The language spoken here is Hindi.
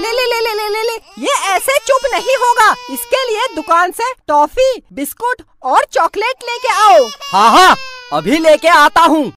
ले ले ले ले ले ले ले ये ऐसे चुप नहीं होगा इसके लिए दुकान से टॉफी बिस्कुट और चॉकलेट लेके आओ हाँ हाँ अभी लेके आता हूँ